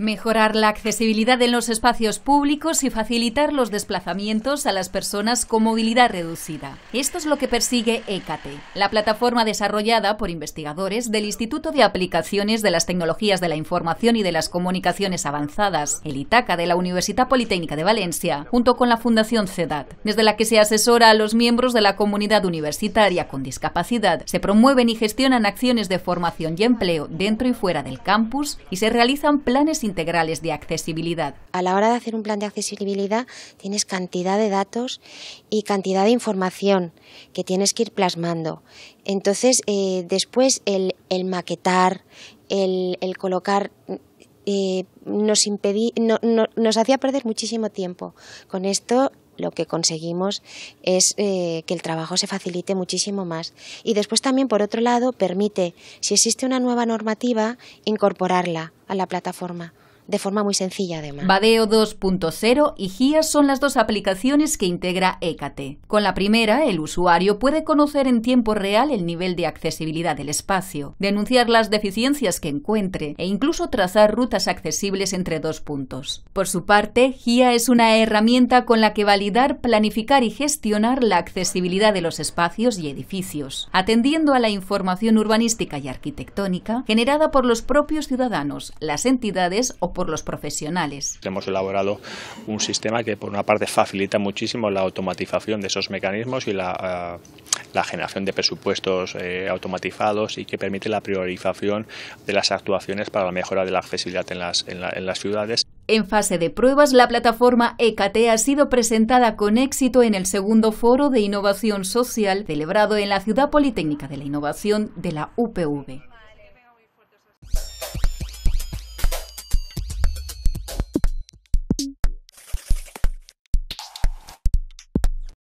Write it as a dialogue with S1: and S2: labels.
S1: Mejorar la accesibilidad en los espacios públicos y facilitar los desplazamientos a las personas con movilidad reducida. Esto es lo que persigue ECATE, la plataforma desarrollada por investigadores del Instituto de Aplicaciones de las Tecnologías de la Información y de las Comunicaciones Avanzadas, el ITACA de la Universidad Politécnica de Valencia, junto con la Fundación CEDAT, desde la que se asesora a los miembros de la comunidad universitaria con discapacidad, se promueven y gestionan acciones de formación y empleo dentro y fuera del campus y se realizan
S2: planes integrales de accesibilidad. A la hora de hacer un plan de accesibilidad tienes cantidad de datos y cantidad de información que tienes que ir plasmando. Entonces, eh, después el, maquetar, el, colocar eh, nos, impedí, nos hacía perder muchísimo tiempo. Con esto lo que conseguimos es eh, que el trabajo se facilite muchísimo más. Y después también, por otro lado, permite, si existe una nueva normativa, incorporarla a la plataforma de forma muy sencilla además. Badeo 2.0 y GIA son las dos aplicaciones
S1: que integra ECATE. Con la primera, el usuario puede conocer en tiempo real el nivel de accesibilidad del espacio, denunciar las deficiencias que encuentre e incluso trazar rutas accesibles entre dos puntos. Por su parte, GIA es una herramienta con la que validar, planificar y gestionar la accesibilidad de los espacios y edificios, atendiendo a la información urbanística y arquitectónica generada por los propios ciudadanos, las entidades o por los profesionales.
S3: Hemos elaborado un sistema que, por una parte, facilita muchísimo la automatización de esos mecanismos y la, eh, generación de presupuestos eh, automatizados y que permite la priorización de las actuaciones para la mejora de la accesibilidad en las, las ciudades.
S1: En fase de pruebas, la plataforma EKT ha sido presentada con éxito en el segundo foro de innovación social celebrado en la Ciudad Politécnica de la Innovación de la UPV.